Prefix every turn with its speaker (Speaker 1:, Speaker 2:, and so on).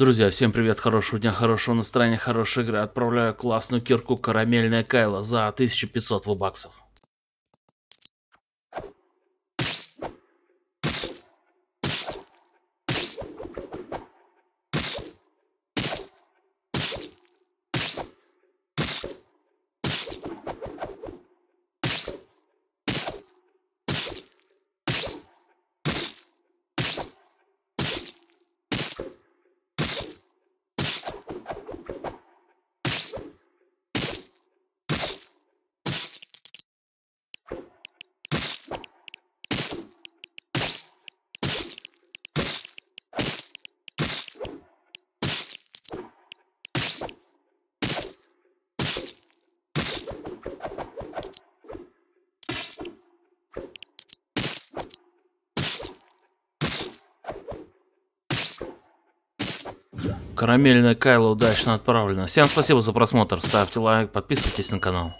Speaker 1: Друзья, всем привет, хорошего
Speaker 2: дня, хорошего настроения, хорошей игры. Отправляю классную кирку карамельная Кайла за 1500 баксов. Карамельная кайла удачно отправлена. Всем спасибо за просмотр. Ставьте лайк, подписывайтесь на канал.